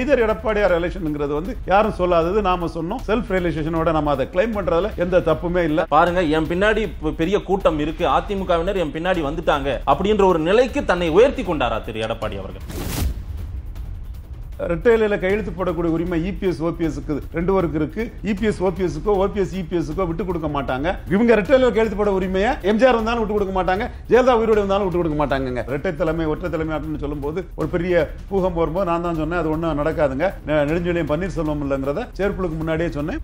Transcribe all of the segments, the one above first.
either எடப்பாடியார் ரிலேஷன்ங்கிறது வந்து யாரும் சொல்லாதது நாம சொன்னோம் செல்ஃப் ரியலைசேஷனோட நம்ம அதை கிளைம் பண்றதுல எந்த தப்புமே இல்ல பாருங்க என் பின்னாடி பெரிய கூட்டம் இருக்கு அதிமுகவினர் என் பின்னாடி வந்துட்டாங்க அப்படின்ற ஒரு நிலைக்கு தன்னை உயர்த்தி கொண்டாரா திரு எடப்பாடி அவர்கள் ரிட்டைலில் கையெழுத்து போடக்கூடிய உரிமை இபிஎஸ் e ஓபிஎஸ்க்கு ரெண்டு பேருக்கு இருக்கு இபிஎஸ் e ஓபிஎஸ்க்கோ ஓபிஎஸ் இபிஎஸ்க்கோ e விட்டு கொடுக்க மாட்டாங்க இவங்க ரிட்டைலில் கையெழுத்து போட உரிமையை எம்ஜிஆர் வந்தாலும் விட்டு கொடுக்க மாட்டாங்க ஜெயலலிதா உயிரோடு வந்தாலும் விட்டு கொடுக்க மாட்டாங்க ரெட்டை தலைமை ஒற்றை தலைமை அப்படின்னு போது ஒரு பெரிய பூகம் வரும்போது நான் தான் சொன்னேன் அது ஒன்றும் நடக்காதுங்க நெடுஞ்சொலியும் பன்னீர்செல்வம் இல்லைங்கிறத சேர்ப்புக்கு முன்னாடியே சொன்னேன்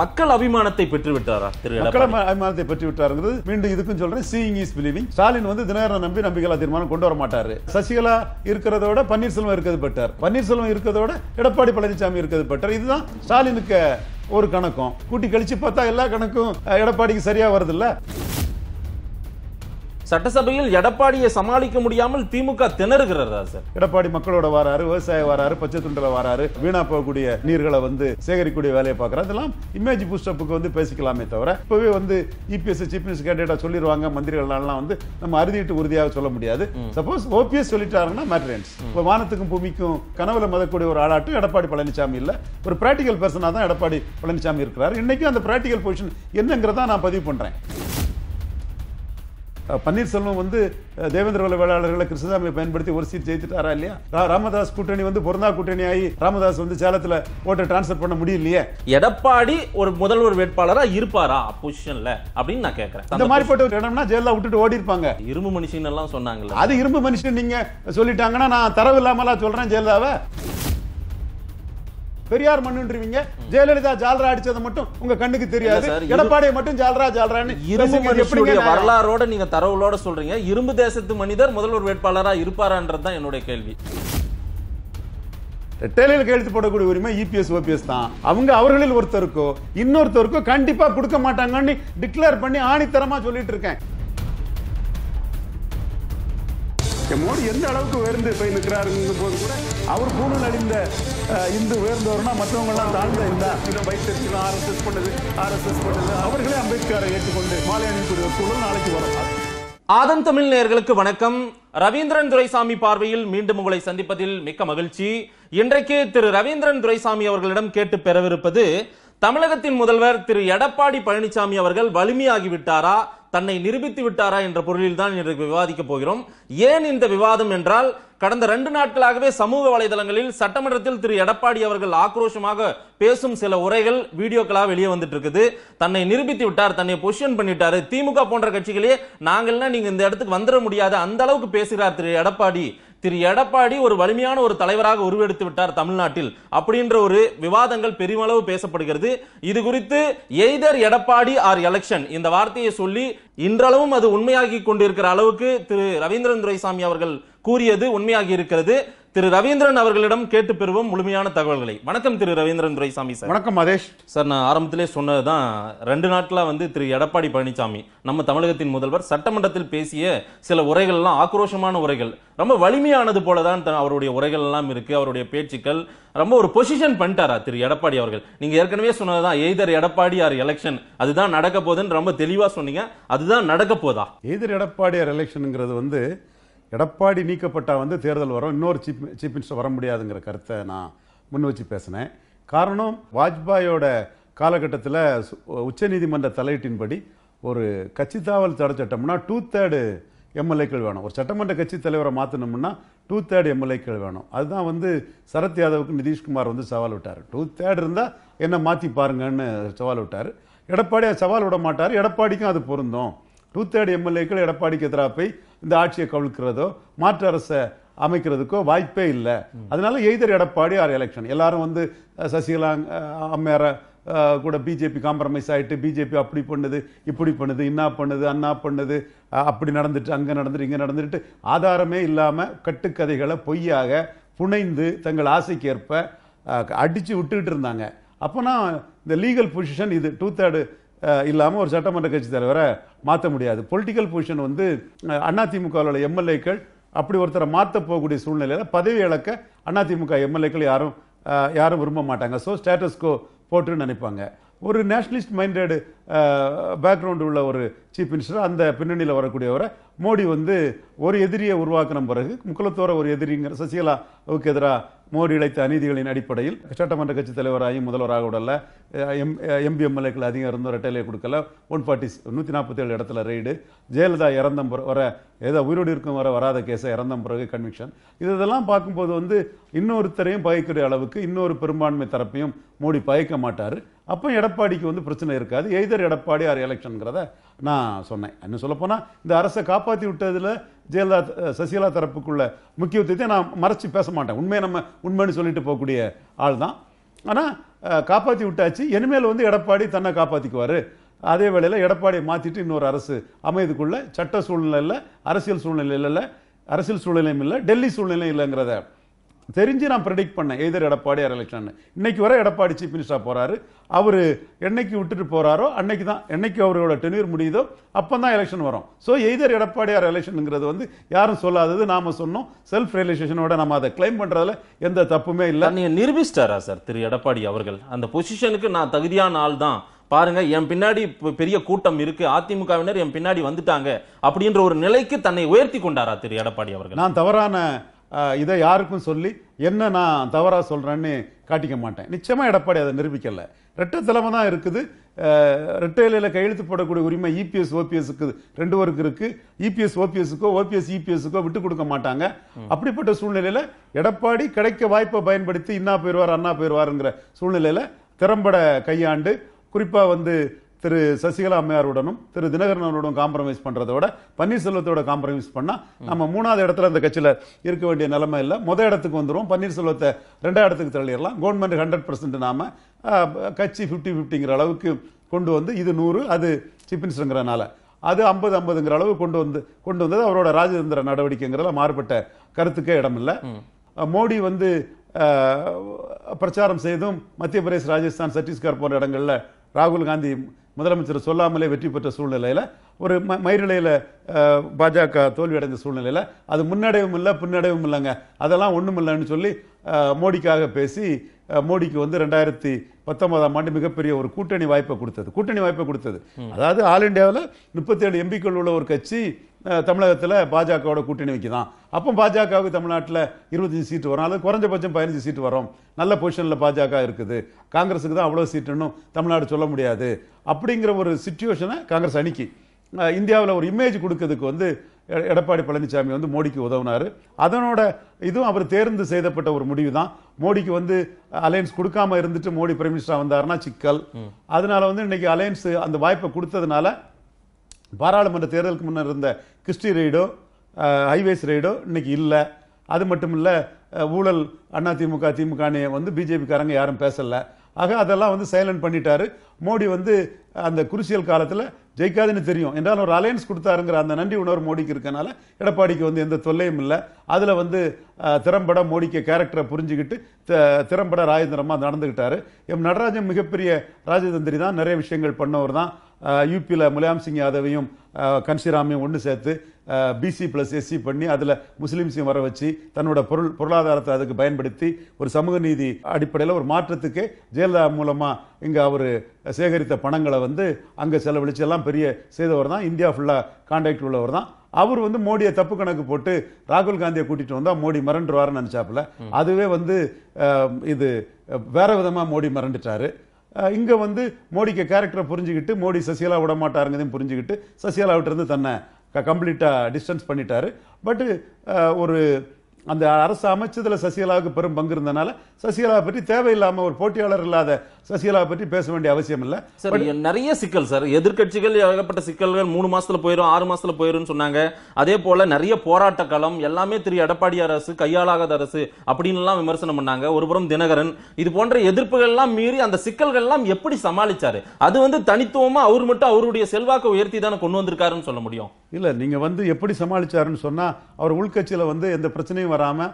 மக்கள் அபிமானத்தை பெற்று விட்டாரா திரு மக்கள் அபிமானத்தை பெற்று விட்டாருங்கிறது மீண்டும் இதுக்கும் சொல்றேன் சீயிங் இஸ் பிலீவிங் ஸ்டாலின் வந்து தினகரன் நம்பி நம்பிக்கையில்லா தீர்மானம் கொண்டு வர மாட்டாரு சசிகலா இருக்கிறதோட பன்னீர்செல்வம் இருக்கிறது பெற்றார் பன்னீர்செல்வம் இருக்கிறதோட எடப்பாடி பழனிசாமி இருக்கிறது பெற்றார் இதுதான் ஸ்டாலினுக்கு ஒரு கணக்கும் கூட்டி கழிச்சு பார்த்தா எல்லா கணக்கும் எடப்பாடிக்கு சரியா இல்லை சட்டசபையில் எடப்பாடியை சமாளிக்க முடியாமல் திமுக திணறுகிறதா சார் எடப்பாடி மக்களோட வராரு விவசாய வராரு பச்சை துண்டில் வராரு வீணா போகக்கூடிய நீர்களை வந்து சேகரிக்கக்கூடிய வேலையை பார்க்கறது அதெல்லாம் இமேஜ் பூஸ்டப்புக்கு வந்து பேசிக்கலாமே தவிர இப்பவே வந்து இபிஎஸ் சீஃப் மினிஸ்டர் கேண்டேட்டா சொல்லிடுவாங்க மந்திரிகள்லாம் வந்து நம்ம அறுதிட்டு உறுதியாக சொல்ல முடியாது சப்போஸ் ஓபிஎஸ் சொல்லிட்டாருன்னா மேட்ரன்ஸ் இப்போ வானத்துக்கும் பூமிக்கும் கனவுல மதக்கூடிய ஒரு ஆளாட்டும் எடப்பாடி பழனிசாமி இல்லை ஒரு பிராக்டிக்கல் பர்சனாக தான் எடப்பாடி பழனிசாமி இருக்கிறார் இன்னைக்கும் அந்த பிராக்டிக்கல் பொசிஷன் என்னங்கிறதா நான் பதிவு பண்ணுறேன் பன்னீர்செல்வம் வந்து தேவேந்திர வல்ல வேளாளர்களை கிருஷ்ணசாமியை பயன்படுத்தி ஒரு சீட் ஜெயித்துட்டாரா இல்லையா ராமதாஸ் கூட்டணி வந்து பொருந்தா கூட்டணி ஆகி ராமதாஸ் வந்து சேலத்தில் ஓட்டை டிரான்ஸ்ஃபர் பண்ண முடியலையே எடப்பாடி ஒரு முதல்வர் வேட்பாளராக இருப்பாரா பொசிஷன்ல அப்படின்னு நான் கேட்கறேன் இந்த மாதிரி போட்டு இடம்னா ஜெயலலிதா விட்டுட்டு ஓடி இருப்பாங்க இரும்பு மனுஷன் எல்லாம் சொன்னாங்கல்ல அது இரும்பு மனுஷன் நீங்க சொல்லிட்டாங்கன்னா நான் தரவு இல்லாமலாம் சொல்றேன் ஜெயலலிதாவை பெரியார் மண்ணுன்றீங்க ஜெயலலிதா ஜால்ரா அடிச்சது மட்டும் உங்க கண்ணுக்கு தெரியாது எடப்பாடியை மட்டும் ஜால்ரா ஜால்ரான்னு வரலாறோட நீங்க தரவுகளோட சொல்றீங்க இரும்பு தேசத்து மனிதர் முதல்வர் வேட்பாளரா இருப்பாரான்றது தான் என்னுடைய கேள்வி டெல்லியில் கையெழுத்து போடக்கூடிய உரிமை இபிஎஸ் e ஓபிஎஸ் தான் அவங்க அவர்களில் ஒருத்தருக்கோ இன்னொருத்தருக்கோ கண்டிப்பா கொடுக்க மாட்டாங்கன்னு டிக்ளேர் பண்ணி ஆணித்தரமா சொல்லிட்டு இருக்கேன் மோடி எந்த அளவுக்கு உயர்ந்து போய் நிற்கிறாருங்கும் போது கூட அவர் பூணில் நடிந்த இந்து உயர்ந்தவர்னா எல்லாம் தாழ்ந்த இந்த வைத்திருக்கிறோம் ஆர்எஸ்எஸ் பண்ணுது ஆர்எஸ்எஸ் பண்ணது அவர்களே அம்பேத்கரை ஏற்றுக்கொண்டு மாலை அணிக்கூடிய சூழல் நாளைக்கு வரும் ஆதம் தமிழ் நேர்களுக்கு வணக்கம் ரவீந்திரன் துரைசாமி பார்வையில் மீண்டும் உங்களை சந்திப்பதில் மிக்க மகிழ்ச்சி இன்றைக்கு திரு ரவீந்திரன் துரைசாமி அவர்களிடம் கேட்டு பெறவிருப்பது தமிழகத்தின் முதல்வர் திரு எடப்பாடி பழனிசாமி அவர்கள் வலிமையாகிவிட்டாரா தன்னை நிரூபித்து விட்டாரா என்ற பொருளில் தான் இன்றைக்கு விவாதிக்க போகிறோம் ஏன் இந்த விவாதம் என்றால் கடந்த ரெண்டு நாட்களாகவே சமூக வலைதளங்களில் சட்டமன்றத்தில் திரு எடப்பாடி அவர்கள் ஆக்ரோஷமாக பேசும் சில உரைகள் வீடியோக்களாக வெளியே வந்துட்டு இருக்குது தன்னை நிரூபித்து விட்டார் தன்னை பொசிஷன் பண்ணிட்டாரு திமுக போன்ற கட்சிகளே நாங்கள்னா நீங்க இந்த இடத்துக்கு வந்துட முடியாது அந்த அளவுக்கு பேசுகிறார் திரு எடப்பாடி திரு எடப்பாடி ஒரு வலிமையான ஒரு தலைவராக உருவெடுத்து விட்டார் தமிழ்நாட்டில் அப்படின்ற ஒரு விவாதங்கள் பெருமளவு பேசப்படுகிறது இது குறித்து எய்தர் எடப்பாடி ஆர் எலெக்ஷன் இந்த வார்த்தையை சொல்லி இன்றளவும் அது உண்மையாகி கொண்டிருக்கிற அளவுக்கு திரு ரவீந்திரன் துரைசாமி அவர்கள் கூறியது உண்மையாகி இருக்கிறது திரு ரவீந்திரன் அவர்களிடம் கேட்டு பெறுவோம் முழுமையான தகவல்களை வணக்கம் திரு ரவீந்திரன் துரைசாமி சார் வணக்கம் மதேஷ் சார் நான் ஆரம்பத்திலே சொன்னது தான் ரெண்டு நாட்களாக வந்து திரு எடப்பாடி பழனிசாமி நம்ம தமிழகத்தின் முதல்வர் சட்டமன்றத்தில் பேசிய சில உரைகள்லாம் ஆக்ரோஷமான உரைகள் ரொம்ப வலிமையானது போல தான் அவருடைய உரைகள் எல்லாம் இருக்கு அவருடைய பேச்சுக்கள் ரொம்ப ஒரு பொசிஷன் பண்ணிட்டாரா திரு எடப்பாடி அவர்கள் நீங்க ஏற்கனவே சொன்னதுதான் எய்தர் எடப்பாடி ஆர் எலெக்ஷன் அதுதான் நடக்க போதுன்னு ரொம்ப தெளிவா சொன்னீங்க அதுதான் நடக்க போதா எய்தர் எடப்பாடி ஆர் எலெக்ஷனுங்கிறது வந்து எடப்பாடி நீக்கப்பட்டால் வந்து தேர்தல் வரும் இன்னொரு சீப் சீஃப் மினிஸ்டர் வர முடியாதுங்கிற கருத்தை நான் முன் வச்சு பேசினேன் காரணம் வாஜ்பாயோட காலகட்டத்தில் உச்சநீதிமன்ற தலையீட்டின்படி ஒரு கட்சி தாவல் தடை சட்டம்னா டூ தேர்டு எம்எல்ஏக்கள் வேணும் ஒரு சட்டமன்ற கட்சி தலைவரை மாற்றணும்னா டூ தேர்டு எம்எல்ஏக்கள் வேணும் அதுதான் வந்து சரத் யாதவுக்கு நிதிஷ்குமார் வந்து சவால் விட்டார் டூ தேர்டு இருந்தால் என்ன மாற்றி பாருங்கன்னு சவால் விட்டார் எடப்பாடி சவால் விட மாட்டார் எடப்பாடிக்கும் அது பொருந்தும் டூ தேர்டு எம்எல்ஏக்கள் எடப்பாடிக்கு எதிராக போய் இந்த ஆட்சியை கவிழ்க்கிறதோ மாற்று அரசை அமைக்கிறதுக்கோ வாய்ப்பே இல்லை அதனால எய்தர் எடப்பாடி ஆர் எலெக்ஷன் எல்லாரும் வந்து சசிகலா அம்மையார கூட பிஜேபி காம்ப்ரமைஸ் ஆகிட்டு பிஜேபி அப்படி பண்ணுது இப்படி பண்ணுது இன்னா பண்ணுது அண்ணா பண்ணுது அப்படி நடந்துட்டு அங்கே நடந்துட்டு இங்கே நடந்துட்டு ஆதாரமே இல்லாமல் கட்டுக்கதைகளை பொய்யாக புனைந்து தங்கள் ஆசைக்கேற்ப அடித்து விட்டுக்கிட்டு இருந்தாங்க அப்போனா இந்த லீகல் பொசிஷன் இது டூ தேர்டு இல்லாமல் ஒரு சட்டமன்ற கட்சி தலைவரை மாற்ற முடியாது பொலிட்டிக்கல் பொசிஷன் வந்து அதிமுகவில் உள்ள எம்எல்ஏக்கள் அப்படி ஒருத்தரை மாற்ற போகக்கூடிய சூழ்நிலையில் பதவி இழக்க அதிமுக எம்எல்ஏக்கள் யாரும் யாரும் விரும்ப மாட்டாங்க ஸோ ஸ்டேட்டஸ்கோ போட்டுன்னு நினைப்பாங்க ஒரு நேஷனலிஸ்ட் மைண்டடு பேக்ரவுண்டு உள்ள ஒரு சீஃப் மினிஸ்டர் அந்த பின்னணியில் வரக்கூடியவரை மோடி வந்து ஒரு எதிரியை உருவாக்கின பிறகு முக்கலத்தோர ஒரு எதிரிங்கிற சசிகலாவுக்கு எதிராக மோடி இழைத்த அநீதிகளின் அடிப்படையில் சட்டமன்ற கட்சி தலைவராயும் முதல்வராக விடல எம் எம்பி எம்எல்ஏக்கள் அதிகம் இருந்தோம் ரெட்டையிலே கொடுக்கல ஒன் ஃபார்ட்டி நூற்றி நாற்பத்தேழு இடத்துல ரெய்டு ஜெயலலிதா இறந்த வர ஏதோ உயிரோடு இருக்கும் வர வராத கேஸை இறந்த பிறகு கன்விக்ஷன் இதெல்லாம் பார்க்கும்போது வந்து இன்னொருத்தரையும் பயக்கிற அளவுக்கு இன்னொரு பெரும்பான்மை தரப்பையும் மோடி பயக்க மாட்டார் அப்போ எடப்பாடிக்கு வந்து பிரச்சனை இருக்காது எய்தர் எடப்பாடி ஆர் எலெக்ஷனுங்கிறத நான் சொன்னேன் இன்னும் சொல்லப்போனால் இந்த அரசை காப்பாற்றி விட்டதில் ஜெயலலிதா சசிகலா தரப்புக்குள்ள முக்கியத்துவத்தை நான் மறைச்சி பேச மாட்டேன் உண்மையை நம்ம உண்மைன்னு சொல்லிட்டு போகக்கூடிய ஆள் தான் ஆனால் காப்பாற்றி விட்டாச்சு இனிமேல் வந்து எடப்பாடி தன்னை காப்பாற்றிக்குவார் அதே வேளையில் எடப்பாடியை மாற்றிட்டு இன்னொரு அரசு அமைதிக்குள்ளே சட்ட சூழ்நிலை இல்லை அரசியல் சூழ்நிலை இல்லை அரசியல் சூழ்நிலையும் இல்லை டெல்லி சூழ்நிலையும் இல்லைங்கிறத தெரிஞ்சு நான் ப்ரெடிக்ட் பண்ணேன் எதிர் எடப்பாடி ஆர் எலெக்ஷன் இன்னைக்கு வர எடப்பாடி சீஃப் மினிஸ்டராக போகிறாரு அவர் என்னைக்கு விட்டுட்டு போகிறாரோ அன்னைக்கு தான் என்னைக்கு அவரோட டெனியூர் முடியுதோ அப்போ தான் எலெக்ஷன் வரும் ஸோ எய்தர் எடப்பாடி ஆர் எலெக்ஷனுங்கிறது வந்து யாரும் சொல்லாதது நாம் சொன்னோம் செல்ஃப் ரியலைசேஷனோட நம்ம அதை கிளைம் பண்ணுறதுல எந்த தப்புமே இல்லை நீங்கள் நிரூபிச்சிட்டாரா சார் திரு எடப்பாடி அவர்கள் அந்த பொசிஷனுக்கு நான் தகுதியான ஆள் தான் பாருங்க என் பின்னாடி பெரிய கூட்டம் இருக்கு அதிமுகவினர் என் பின்னாடி வந்துட்டாங்க அப்படின்ற ஒரு நிலைக்கு தன்னை உயர்த்தி கொண்டாரா திரு எடப்பாடி அவர்கள் நான் தவறான இதை யாருக்கும் சொல்லி என்ன நான் தவறாக சொல்கிறேன்னு காட்டிக்க மாட்டேன் நிச்சயமாக எடப்பாடி அதை நிரூபிக்கலை ரெட்டை தலைமை தான் இருக்குது இலையில் கையெழுத்து போடக்கூடிய உரிமை இபிஎஸ் e ஓபிஎஸ்க்கு ரெண்டு பேருக்கு இருக்குது இபிஎஸ் e ஓபிஎஸ்க்கோ ஓபிஎஸ் இபிஎஸ்க்கோ e விட்டு கொடுக்க மாட்டாங்க அப்படிப்பட்ட சூழ்நிலையில் எடப்பாடி கிடைக்க வாய்ப்பை பயன்படுத்தி இன்னா போயிடுவார் அண்ணா போயிடுவாருங்கிற சூழ்நிலையில் திறம்பட கையாண்டு குறிப்பாக வந்து திரு சசிகலா அம்மையாருடனும் திரு தினகரனுடனும் காம்ப்ரமைஸ் பண்றதை விட பன்னீர்செல்வத்தோட காம்ப்ரமைஸ் பண்ணா நம்ம மூணாவது இடத்துல அந்த கட்சியில இருக்க வேண்டிய நிலைமை இல்லை முத இடத்துக்கு வந்துடும் பன்னீர்செல்வத்தை ரெண்டாவது இடத்துக்கு தள்ளிடலாம் கவர்மெண்ட் ஹண்ட்ரட் பர்சன்ட் நாம கட்சி ஃபிஃப்டி ஃபிஃப்டிங்கிற அளவுக்கு கொண்டு வந்து இது நூறு அது சிப்பின்ஸுங்கிறனால அது ஐம்பது ஐம்பதுங்கிற அளவு கொண்டு வந்து கொண்டு வந்தது அவரோட ராஜதந்திர நடவடிக்கைங்கிறத மாறுபட்ட கருத்துக்கே இடமில்லை மோடி வந்து பிரச்சாரம் செய்தும் மத்திய பிரதேஷ் ராஜஸ்தான் சத்தீஸ்கர் போன்ற இடங்களில் ராகுல் காந்தி முதலமைச்சர் சொல்லாமலே வெற்றி பெற்ற சூழ்நிலையில் ஒரு ம மயிரிழையில் பாஜக தோல்வியடைந்த சூழ்நிலையில் அது முன்னடைவும் இல்லை பின்னடைவும் இல்லைங்க அதெல்லாம் ஒன்றும் இல்லைன்னு சொல்லி மோடிக்காக பேசி மோடிக்கு வந்து ரெண்டாயிரத்தி பத்தொன்பதாம் ஆண்டு மிகப்பெரிய ஒரு கூட்டணி வாய்ப்பை கொடுத்தது கூட்டணி வாய்ப்பை கொடுத்தது அதாவது ஆல் இண்டியாவில் முப்பத்தி ஏழு எம்பிக்கள் உள்ள ஒரு கட்சி தமிழகத்தில் பாஜகவோட கூட்டணி வைக்க தான் அப்போ பாஜகவுக்கு தமிழ்நாட்டில் இருபத்தஞ்சு சீட்டு வரும் அல்லது குறைஞ்சபட்சம் பதினஞ்சு சீட்டு வரும் நல்ல பொசிஷனில் பாஜக இருக்குது காங்கிரஸுக்கு தான் அவ்வளோ சீட்டுன்னு தமிழ்நாடு சொல்ல முடியாது அப்படிங்கிற ஒரு சுச்சுவேஷனை காங்கிரஸ் அணிக்கு இந்தியாவில் ஒரு இமேஜ் கொடுக்கறதுக்கு வந்து எடப்பாடி பழனிசாமி வந்து மோடிக்கு உதவினார் அதனோட இதுவும் அவர் தேர்ந்து செய்தப்பட்ட ஒரு முடிவு தான் மோடிக்கு வந்து அலையன்ஸ் கொடுக்காம இருந்துட்டு மோடி பிரைம் மினிஸ்டராக வந்தார்னா சிக்கல் அதனால வந்து இன்னைக்கு அலையன்ஸ் அந்த வாய்ப்பை கொடுத்ததுனால பாராளுமன்ற தேர்தலுக்கு முன்னர் இருந்த கிறிஸ்டி ரைடோ ஹைவேஸ் ரைடோ இன்னைக்கு இல்லை அது மட்டும் இல்லை ஊழல் அண்ணா திமுக திமுகன்னு வந்து பிஜேபிக்காரங்க யாரும் பேசலை ஆக அதெல்லாம் வந்து சைலண்ட் பண்ணிட்டாரு மோடி வந்து அந்த குருசியல் காலத்தில் ஜெயிக்காதுன்னு தெரியும் என்றாலும் ஒரு அலையன்ஸ் கொடுத்தாருங்கிற அந்த நன்றி உணர்வு மோடிக்கு இருக்கனால எடப்பாடிக்கு வந்து எந்த தொல்லையும் இல்லை அதில் வந்து திறம்பட மோடிக்கு கேரக்டரை புரிஞ்சுக்கிட்டு திறம்பட ராஜதந்திரமாக நடந்துக்கிட்டாரு எம் நடராஜன் மிகப்பெரிய ராஜதந்திரி தான் நிறைய விஷயங்கள் பண்ணவர் தான் யூபியில் முலாயம் சிங் யாதவையும் கன்சிராமையும் ஒன்று சேர்த்து பிசி ப்ளஸ் எஸ்சி பண்ணி அதில் முஸ்லீம்ஸையும் வர வச்சு தன்னோட பொருள் பொருளாதாரத்தை அதுக்கு பயன்படுத்தி ஒரு சமூக நீதி அடிப்படையில் ஒரு மாற்றத்துக்கு ஜெயலலிதா மூலமாக இங்கே அவர் சேகரித்த பணங்களை வந்து அங்கே செலவழித்து எல்லாம் பெரிய செய்தவர் தான் இந்தியா ஃபுல்லாக கான்டாக்ட் உள்ளவர் தான் அவர் வந்து மோடியை தப்பு கணக்கு போட்டு ராகுல் காந்தியை கூட்டிகிட்டு வந்தால் மோடி மிரண்டுருவாருன்னு நினச்சாப்புல அதுவே வந்து இது வேற விதமாக மோடி மிரண்டுட்டாரு இங்கே வந்து மோடிக்கு கேரக்டரை புரிஞ்சுக்கிட்டு மோடி சசிகலா விட மாட்டாருங்கிறதையும் புரிஞ்சுக்கிட்டு சசிகலாவிட்டிருந்து தன்னை கம்ப்ளீட்டாக டிஸ்டன்ஸ் பண்ணிட்டாரு பட்டு ஒரு அந்த அரசு அமைச்சதில் சசிகலாவுக்கு பெரும் பங்கு இருந்தனால சசிகலா பற்றி தேவையில்லாம ஒரு போட்டியாளர் இல்லாத சசிகலா பற்றி பேச வேண்டிய அவசியம் இல்ல சார் நிறைய சிக்கல் சார் எதிர்கட்சிகள் ஏகப்பட்ட சிக்கல்கள் மூணு மாசத்துல போயிரும் ஆறு மாசத்துல போயிரும் சொன்னாங்க அதே போல நிறைய போராட்ட களம் எல்லாமே திரு எடப்பாடி அரசு கையாளாகாத அரசு எல்லாம் விமர்சனம் பண்ணாங்க ஒருபுறம் தினகரன் இது போன்ற எதிர்ப்புகள் எல்லாம் மீறி அந்த சிக்கல்கள் எல்லாம் எப்படி சமாளிச்சாரு அது வந்து தனித்துவமா அவர் மட்டும் அவருடைய செல்வாக்க உயர்த்தி தானே கொண்டு வந்திருக்காருன்னு சொல்ல முடியும் இல்ல நீங்க வந்து எப்படி சமாளிச்சாருன்னு சொன்னா அவர் உள்கட்சியில வந்து எந்த பிரச்சனையும் வராமல்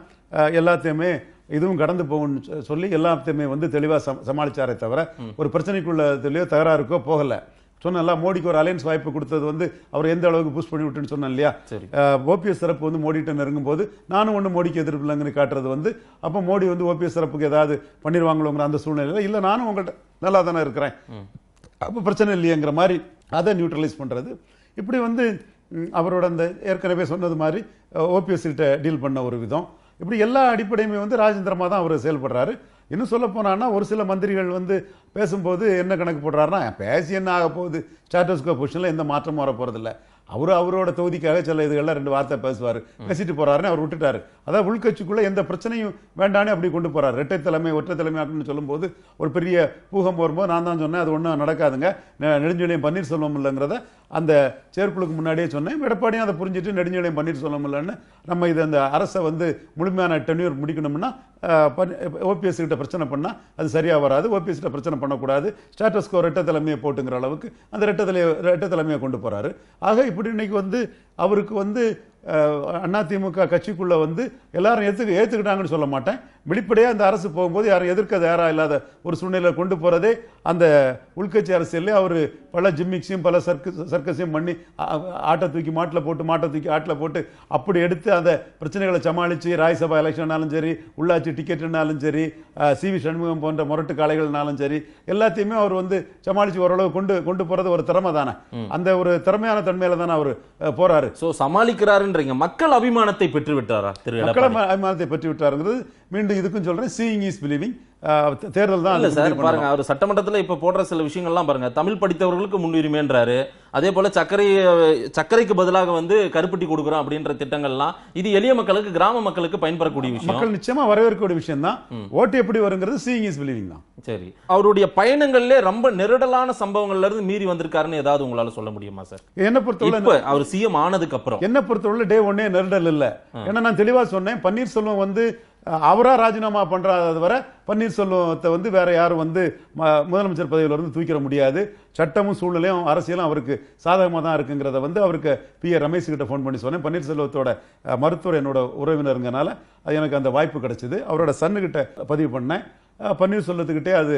எல்லாத்தையுமே இதுவும் கடந்து போகும்னு சொல்லி எல்லாத்தையுமே வந்து தெளிவாக சமாளித்தாரே தவிர ஒரு பிரச்சனைக்குள்ளதுலையோ தெளிவோ தகராறுக்கோ போகலை சொன்னல மோடிக்கு ஒரு அலையன்ஸ் வாய்ப்பு கொடுத்தது வந்து அவர் எந்த அளவுக்கு புஷ் பண்ணி விட்டுன்னு சொன்னேன் இல்லையா சரி ஓபிஎஸ் சிறப்பு வந்து மோடிட்ட நெருங்கும் போது நானும் ஒன்று மோடிக்கு எதிர்ப்பு இல்லைங்கன்னு காட்டுறது வந்து அப்போ மோடி வந்து ஓபிஎஸ் சிறப்புக்கு ஏதாவது பண்ணிடுவாங்களோங்கிற அந்த சூழ்நிலையில் இல்லை நானும் உங்கள்கிட்ட நல்லா தானே இருக்கிறேன் அப்போ பிரச்சனை இல்லையேங்கிற மாதிரி அதை நியூட்ரலைஸ் பண்ணுறது இப்படி வந்து அவரோட அந்த ஏற்கனவே சொன்னது மாதிரி ஓபிஎஸ்கிட்ட டீல் பண்ண ஒரு விதம் இப்படி எல்லா அடிப்படையுமே வந்து ராஜேந்திரமா தான் அவர் செயல்படுறாரு இன்னும் சொல்ல போனான்னா ஒரு சில மந்திரிகள் வந்து பேசும்போது என்ன கணக்கு போடுறாருன்னா பேசி என்ன ஆக போகுது ஸ்டாட்டஸ்கோ பொசிஷனில் எந்த மாற்றமும் வர இல்லை அவர் அவரோட தொகுதிக்காக சில இதுகளில் ரெண்டு வார்த்தை பேசுவார் பேசிட்டு போகிறாருன்னு அவர் விட்டுட்டாரு அதாவது உள்கட்சிக்குள்ளே எந்த பிரச்சனையும் வேண்டானே அப்படி கொண்டு போகிறார் இரட்டை தலைமை ஒற்றை தலைமை அப்படின்னு சொல்லும்போது ஒரு பெரிய பூகம் வரும்போது நான் தான் சொன்னேன் அது ஒன்றும் நடக்காதுங்க நெடுஞ்செழியம் பன்னீர்செல்வம் இல்லைங்கிறத அந்த செயற்குழுக்கு முன்னாடியே சொன்னேன் எடப்பாடியும் அதை புரிஞ்சுட்டு நெடுஞ்சாலையும் பண்ணிட்டு சொல்ல முடியலன்னு நம்ம இது அந்த அரசை வந்து முழுமையான டென்யூர் முடிக்கணும்னா ஓபிஎஸ் கிட்ட பிரச்சனை பண்ணால் அது சரியாக வராது ஓபிஎஸ் கிட்ட பிரச்சனை பண்ணக்கூடாது ஸ்டாட்டஸ்கோ ரெட்ட தலைமையை போட்டுங்கிற அளவுக்கு அந்த ரெட்ட தலை ரெட்ட தலைமையை கொண்டு போகிறாரு ஆக இப்படி இன்னைக்கு வந்து அவருக்கு வந்து அதிமுக கட்சிக்குள்ளே வந்து எல்லாரும் ஏற்று ஏற்றுக்கிட்டாங்கன்னு சொல்ல மாட்டேன் வெளிப்படையாக அந்த அரசு போகும்போது யாரும் எதிர்க்க தயாராக இல்லாத ஒரு சூழ்நிலை கொண்டு போகிறதே அந்த உள்கட்சி அரசியலே அவர் பல ஜிம்மிக்ஸையும் பல சர்க்கஸ் சர்க்கஸையும் பண்ணி ஆட்டை தூக்கி மாட்டில் போட்டு மாட்டை தூக்கி ஆட்டில் போட்டு அப்படி எடுத்து அந்த பிரச்சனைகளை சமாளித்து ராஜ்யசபா எலெக்ஷன்னாலும் சரி உள்ளாட்சி டிக்கெட்டுனாலும் சரி சி வி சண்முகம் போன்ற முரட்டு காளைகள்னாலும் சரி எல்லாத்தையுமே அவர் வந்து சமாளித்து ஓரளவு கொண்டு கொண்டு போகிறது ஒரு திறமை தானே அந்த ஒரு திறமையான தன்மையில் தானே அவர் போகிறாரு ஸோ சமாளிக்கிறார் பண்றீங்க மக்கள் அபிமானத்தை விட்டாரா திரு மக்கள் அபிமானத்தை விட்டாருங்கிறது மீண்டும் இதுக்கும் சொல்றேன் சீயிங் இஸ் பிலீவிங் தேர்தல் தான் இல்ல சார் பாருங்க அவர் சட்டமன்றத்தில் இப்ப போடுற சில விஷயங்கள்லாம் பாருங்க தமிழ் படித்தவர்களுக்கு முன்னுரிமைன்றாரு அதே போல சர்க்கரை சர்க்கரைக்கு பதிலாக வந்து கருப்பட்டி கொடுக்குறோம் அப்படின்ற திட்டங்கள்லாம் இது எளிய மக்களுக்கு கிராம மக்களுக்கு பயன்படக்கூடிய விஷயம் மக்கள் நிச்சயமா வரவேற்கக்கூடிய விஷயம் தான் ஓட்டு எப்படி வருங்கிறது சீயிங் இஸ் பிலீவிங் தான் சரி அவருடைய பயணங்கள்ல ரொம்ப நெருடலான சம்பவங்கள்ல இருந்து மீறி வந்திருக்காருன்னு ஏதாவது உங்களால சொல்ல முடியுமா சார் என்ன பொறுத்தவரை அவர் சிஎம் ஆனதுக்கு அப்புறம் என்ன பொறுத்தவரை டே ஒன்னே நெருடல் இல்ல ஏன்னா நான் தெளிவா சொன்னேன் பன்னீர்செல்வம் வந்து அவரா ராஜினாமா பண்றாத வரை பன்னீர்செல்வத்தை வந்து வேற யாரும் வந்து முதலமைச்சர் பதவியில் இருந்து தூக்கிட முடியாது சட்டமும் சூழ்நிலையும் அரசியலும் அவருக்கு சாதகமாக தான் இருக்குங்கிறத வந்து அவருக்கு பி ஏ ரமேஷ் கிட்ட ஃபோன் பண்ணி சொன்னேன் பன்னீர்செல்வத்தோட மருத்துவர் என்னோட உறவினருங்கனால அது எனக்கு அந்த வாய்ப்பு கிடைச்சிது அவரோட சன்னுகிட்ட பதிவு பண்ணேன் பன்னீர்செல்வத்துக்கிட்டே அது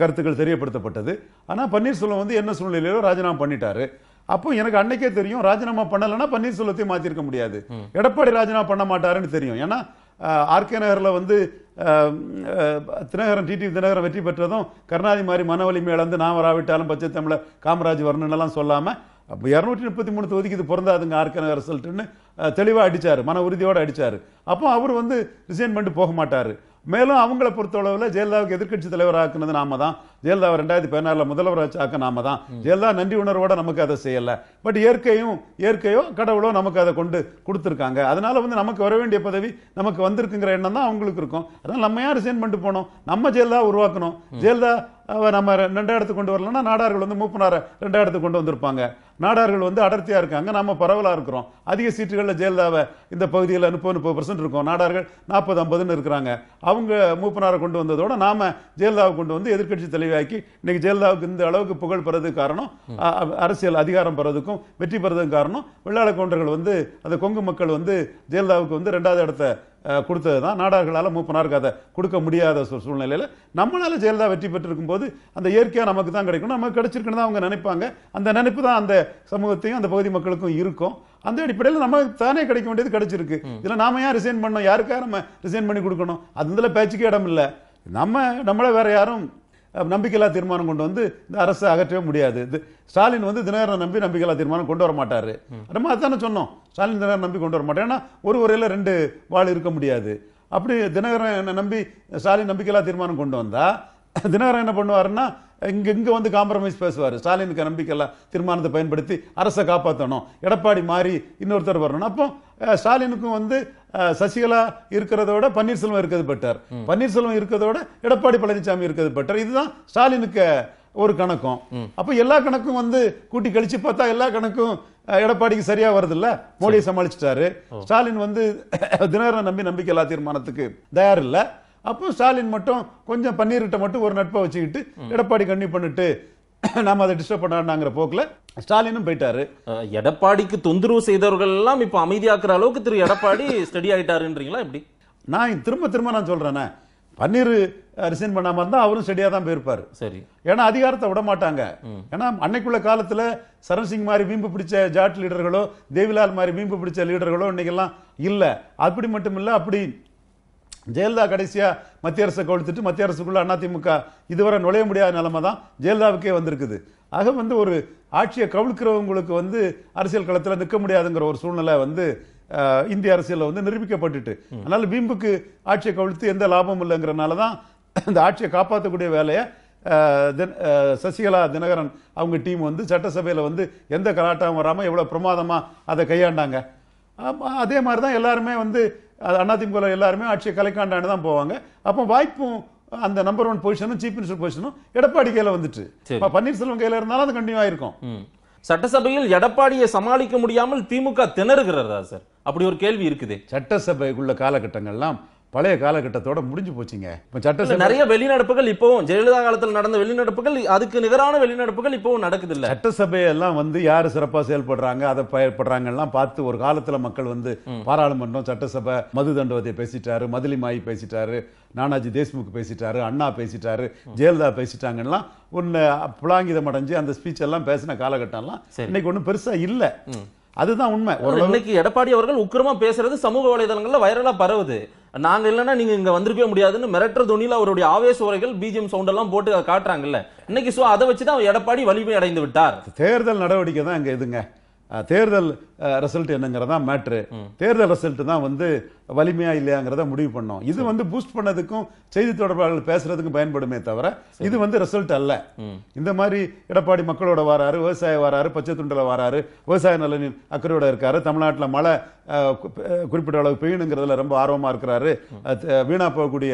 கருத்துக்கள் தெரியப்படுத்தப்பட்டது ஆனால் பன்னீர்செல்வம் வந்து என்ன சூழ்நிலையிலோ ராஜினாமா பண்ணிட்டாரு அப்போ எனக்கு அன்னைக்கே தெரியும் ராஜினாமா பண்ணலைன்னா பன்னீர்செல்வத்தை மாற்றிருக்க முடியாது எடப்பாடி ராஜினாமா பண்ண மாட்டாருன்னு தெரியும் ஏன்னா ஆர்கே நகரில் வந்து தினகரன் டிடி தினகரன் வெற்றி பெற்றதும் கருணாதி மாதிரி வலிமை இழந்து நான் வராவிட்டாலும் பச்சை தமிழர் காமராஜ் வரணுன்னெல்லாம் சொல்லாமல் அப்போ இரநூற்றி முப்பத்தி மூணு தொகுதிக்கு இது பிறந்தாதுங்க ஆர்கே நகர் சொல்லிட்டுன்னு தெளிவாக அடித்தார் மன உறுதியோடு அடித்தார் அப்போ அவர் வந்து ரிசைன் பண்ணிட்டு போக மாட்டார் மேலும் அவங்களை பொறுத்தளவில் ஜெயலலிதாவுக்கு எதிர்கட்சி தலைவராக்குனது நாம தான் ஜெயலலிதா ரெண்டாயிரத்தி பதினாறுல முதல்வராச்சு ஆக்க நாம தான் ஜெயலலிதா நன்றி உணர்வோட நமக்கு அதை செய்யலை பட் இயற்கையும் இயற்கையோ கடவுளோ நமக்கு அதை கொண்டு கொடுத்துருக்காங்க அதனால வந்து நமக்கு வர வேண்டிய பதவி நமக்கு வந்திருக்குங்கிற எண்ணம் தான் அவங்களுக்கு இருக்கும் அதனால நம்ம யார் சேன் பண்ணிட்டு போனோம் நம்ம ஜெயலலிதா உருவாக்கணும் ஜெயலலிதா நம்ம ரெண்டாக இடத்துக்கு கொண்டு வரலன்னா நாடார்கள் வந்து மூப்பனார ரெண்டாக இடத்துக்கு கொண்டு வந்திருப்பாங்க நாடார்கள் வந்து அடர்த்தியாக இருக்காங்க நம்ம பரவலாக இருக்கிறோம் அதிக சீட்டுகளில் ஜெயலலிதாவை இந்த பகுதியில் முப்பது முப்பது பர்சன்ட் இருக்கும் நாடார்கள் நாற்பது ஐம்பதுன்னு இருக்கிறாங்க அவங்க மூப்பனாரை கொண்டு வந்ததோட நாம் ஜெயலலிதாவை கொண்டு வந்து எதிர்கட்சி தலைவியாக்கி இன்னைக்கு ஜெயலலிதாவுக்கு இந்த அளவுக்கு புகழ் பெறதுக்கு காரணம் அரசியல் அதிகாரம் பெறதுக்கும் வெற்றி பெறதுக்கும் காரணம் வெள்ளாள கவுண்டர்கள் வந்து அந்த கொங்கு மக்கள் வந்து ஜெயலலிதாவுக்கு வந்து ரெண்டாவது இடத்த கொடுத்தது தான் நாடார்களால் நாளுக்கு அதை கொடுக்க முடியாத சூழ்நிலையில் நம்மளால் ஜெயலலிதா வெற்றி பெற்றிருக்கும் போது அந்த இயற்கையாக நமக்கு தான் கிடைக்கணும் நமக்கு கிடைச்சிருக்குன்னு தான் அவங்க நினைப்பாங்க அந்த நினைப்பு தான் அந்த சமூகத்தையும் அந்த பகுதி மக்களுக்கும் இருக்கும் அந்த அடிப்படையில் நம்ம தானே கிடைக்க வேண்டியது கிடைச்சிருக்கு இதில் நாம ஏன் ரிசைன் பண்ணோம் யாருக்காக நம்ம ரிசைன் பண்ணி கொடுக்கணும் அது இதில் பேச்சுக்கே இடம் இல்லை நம்ம நம்மளை வேற யாரும் நம்பிக்கையில்லா தீர்மானம் கொண்டு வந்து இந்த அரசு அகற்றவே முடியாது ஸ்டாலின் வந்து தினகரன் நம்பி நம்பிக்கையில்லா தீர்மானம் கொண்டு வர மாட்டார் மாதிரி தானே சொன்னோம் ஸ்டாலின் தினகரன் நம்பி கொண்டு வர மாட்டார் ஏன்னா ஒரு உரையில் ரெண்டு வாழ் இருக்க முடியாது அப்படி தினகரன் நம்பி ஸ்டாலின் நம்பிக்கையில்லா தீர்மானம் கொண்டு வந்தால் தினகரன் என்ன பண்ணுவாருன்னா இங்கே இங்கே வந்து காம்ப்ரமைஸ் பேசுவார் ஸ்டாலினுக்கு நம்பிக்கையெல்லாம் தீர்மானத்தை பயன்படுத்தி அரசை காப்பாற்றணும் எடப்பாடி மாறி இன்னொருத்தர் வரணும் அப்போ ஸ்டாலினுக்கும் வந்து சசிகலா இருக்கிறத விட பன்னீர்செல்வம் இருக்கிறது பெற்றார் பன்னீர்செல்வம் இருக்கிறத விட எடப்பாடி பழனிசாமி இருக்கிறது பெற்றார் இதுதான் ஸ்டாலினுக்கு ஒரு கணக்கும் அப்போ எல்லா கணக்கும் வந்து கூட்டி கழிச்சு பார்த்தா எல்லா கணக்கும் எடப்பாடிக்கு சரியா வருது இல்ல மோடியை சமாளிச்சிட்டாரு ஸ்டாலின் வந்து தினகரன் நம்பி நம்பிக்கை எல்லா தீர்மானத்துக்கு தயார் இல்லை அப்போ ஸ்டாலின் மட்டும் கொஞ்சம் பன்னீர்கிட்ட மட்டும் ஒரு நட்பை வச்சுக்கிட்டு எடப்பாடி கண்ணி பண்ணிட்டு நாம அதை டிஸ்டர்ப் பண்ணாங்கிற போக்குல ஸ்டாலினும் போயிட்டாரு எடப்பாடிக்கு தொந்தரவு செய்தவர்கள் எல்லாம் இப்ப அமைதியாக்குற அளவுக்கு திரு எடப்பாடி ஸ்டடி ஆயிட்டாருன்றீங்களா எப்படி நான் திரும்ப திரும்ப நான் சொல்றேனே பன்னீர் ரிசைன் பண்ணாம இருந்தா அவரும் ஸ்டடியா தான் போயிருப்பாரு சரி ஏன்னா அதிகாரத்தை விட மாட்டாங்க ஏன்னா அன்னைக்குள்ள காலத்துல சரண்சிங் மாதிரி மீம்பு பிடிச்ச ஜாட் லீடர்களோ தேவிலால் மாதிரி மீம்பு பிடிச்ச லீடர்களோ இன்னைக்கெல்லாம் இல்ல அப்படி மட்டும் இல்லை அப்படி ஜெயலலிதா கடைசியாக மத்திய அரசை கவிழ்த்துட்டு மத்திய அரசுக்குள்ளே அதிமுக இதுவரை நுழைய முடியாத நிலைமை தான் ஜெயலலிதாவுக்கே வந்திருக்குது ஆக வந்து ஒரு ஆட்சியை கவிழ்க்கிறவங்களுக்கு வந்து அரசியல் களத்தில் நிற்க முடியாதுங்கிற ஒரு சூழ்நிலை வந்து இந்திய அரசியலில் வந்து நிரூபிக்கப்பட்டுட்டு அதனால் பீம்புக்கு ஆட்சியை கவிழ்த்து எந்த லாபமும் இல்லைங்கிறனால தான் இந்த ஆட்சியை காப்பாற்றக்கூடிய வேலையை சசிகலா தினகரன் அவங்க டீம் வந்து சட்டசபையில் வந்து எந்த கலாட்டாகவும் வராமல் எவ்வளோ பிரமாதமாக அதை கையாண்டாங்க அதே மாதிரி தான் எல்லாருமே வந்து அதிமுக எல்லாருமே ஆட்சியை கலைக்காண்டாண்டு தான் போவாங்க அப்போ வாய்ப்பும் அந்த நம்பர் ஒன் பொசிஷனும் சீஃப் மினிஸ்டர் பொசிஷனும் எடப்பாடி கையில் வந்துட்டு பன்னீர்செல்வம் கையில் இருந்தாலும் அது கண்டிப்பாக இருக்கும் சட்டசபையில் எடப்பாடியை சமாளிக்க முடியாமல் திமுக திணறுகிறதா சார் அப்படி ஒரு கேள்வி இருக்குது சட்டசபைக்குள்ள காலகட்டங்கள்லாம் பழைய காலகட்டத்தோட முடிஞ்சு போச்சுங்க இப்போ சட்ட நிறைய வெளிநடப்புகள் இப்போவும் ஜெயலலிதா காலத்தில் நடந்த வெளிநடப்புகள் அதுக்கு நிகரான வெளிநடப்புகள் இப்போவும் நடக்குது இல்லை சட்டசபையெல்லாம் வந்து யார் சிறப்பாக செயல்படுறாங்க அதை எல்லாம் பார்த்து ஒரு காலத்தில் மக்கள் வந்து பாராளுமன்றம் சட்டசபை மது தண்டவத்தை பேசிட்டாரு மதுலிமாயி பேசிட்டாரு நானாஜி தேஷ்முக் பேசிட்டாரு அண்ணா பேசிட்டாரு ஜெயலலிதா பேசிட்டாங்கலாம் ஒன்று புலாங்கிதம் அடைஞ்சு அந்த ஸ்பீச் எல்லாம் பேசின காலகட்டம்லாம் இன்னைக்கு ஒன்றும் பெருசாக இல்லை அதுதான் உண்மை இன்னைக்கு எடப்பாடி அவர்கள் உக்கிரமா பேசுறது சமூக வலைதளங்கள்ல வைரலா பரவுது நாங்க இல்லைன்னா நீங்க இங்க வந்திருக்கவே முடியாதுன்னு மிரட்டுற துணியில அவருடைய ஆவேச உரைகள் பிஜிஎம் சவுண்ட் எல்லாம் போட்டு காட்டுறாங்கல்ல இன்னைக்கு சோ அதை வச்சு தான் எடப்பாடி வலிமை அடைந்து விட்டார் தேர்தல் நடவடிக்கை தான் இங்க இதுங்க தேர்தல் ரிசல்ட் என்னங்கிறதா மேட்ரு தேர்தல் ரிசல்ட் தான் வந்து வலிமையா இல்லையாங்கிறத முடிவு பண்ணோம் இது வந்து பூஸ்ட் பண்ணதுக்கும் செய்தி தொடர்பாளர்கள் பேசுறதுக்கும் பயன்படுமே தவிர இது வந்து ரிசல்ட் அல்ல இந்த மாதிரி எடப்பாடி மக்களோட வராரு விவசாய வராரு பச்சை துண்டில் வராரு விவசாய நலனின் அக்கறையோட இருக்காரு தமிழ்நாட்டில் மழை குறிப்பிட்ட அளவு பெய்யணுங்கிறதுல ரொம்ப ஆர்வமாக இருக்கிறாரு வீணா போகக்கூடிய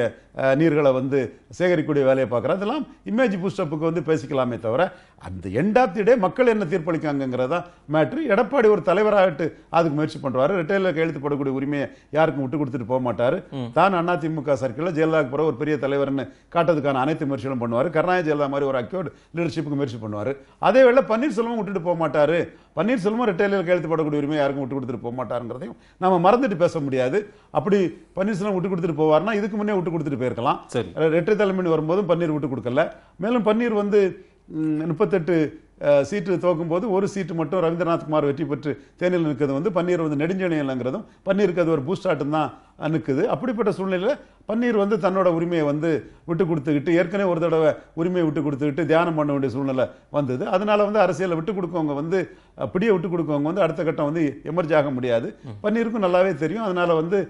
நீர்களை வந்து சேகரிக்கக்கூடிய வேலையை பார்க்குறாரு அதெல்லாம் இமேஜ் பூஸ்டப்புக்கு வந்து பேசிக்கலாமே தவிர அந்த எண்ட் ஆஃப் தி டே மக்கள் என்ன தீர்ப்பளிக்காங்கிறதா மேட்ரு எடப்பாடி ஒரு தலைவராகட்டு அதுக்கு முயற்சி பண்ணுறாரு ரிட்டைலில் கையெழுத்து போடக்கூடிய உரிமையை யாருக்கும் விட்டு கொடுத்துட்டு போக மாட்டார் தான் அதிமுக சர்க்கிளில் ஜெயலலிதாக்கு போகிற ஒரு பெரிய தலைவர்னு காட்டுறதுக்கான அனைத்து முயற்சிகளும் பண்ணுவார் கருணாநிதி ஜெயலலிதா மாதிரி ஒரு அக்யூட் லீடர்ஷிப்புக்கு முயற்சி பண்ணுவார் அதே வேளை பன்னீர்செல்வம் விட்டுட்டு போக மாட்டார் பன்னீர்செல்வம் ரிட்டைலில் கேள்வி போடக்கூடிய உரிமை யாருக்கும் விட்டு கொடுத்துட்டு போக மாட்டாருங்கிறதையும் நம்ம மறந்துட்டு பேச முடியாது அப்படி பன்னீர்செல்வம் விட்டு கொடுத்துட்டு போவார்னா இதுக்கு முன்னே விட்டு கொடுத்துட்டு போயிருக்கலாம் சரி ரெட்டை தலைமைன்னு வரும்போதும் பன்னீர் விட்டு கொடுக்கல மேலும் பன்னீர் வந்து முப்பத்தெட்டு சீட்டு துவக்கும் போது ஒரு சீட்டு மட்டும் ரவீந்திரநாத் குமார் வெற்றி பெற்று தேனியில் நிற்கிறது வந்து பன்னீர் வந்து நெடுஞ்செணியலங்கிறதும் பன்னீருக்கு அது ஒரு பூஸ்ட் ஆட்டம் தான் நிற்குது அப்படிப்பட்ட சூழ்நிலையில் பன்னீர் வந்து தன்னோட உரிமையை வந்து விட்டு கொடுத்துக்கிட்டு ஏற்கனவே ஒரு தடவை உரிமையை விட்டு கொடுத்துக்கிட்டு தியானம் பண்ண வேண்டிய சூழ்நிலை வந்தது அதனால் வந்து அரசியலை விட்டு கொடுக்கவங்க வந்து அப்படியே விட்டு கொடுக்கவங்க வந்து அடுத்த கட்டம் வந்து எமர்ஜ் ஆக முடியாது பன்னீருக்கும் நல்லாவே தெரியும் அதனால் வந்து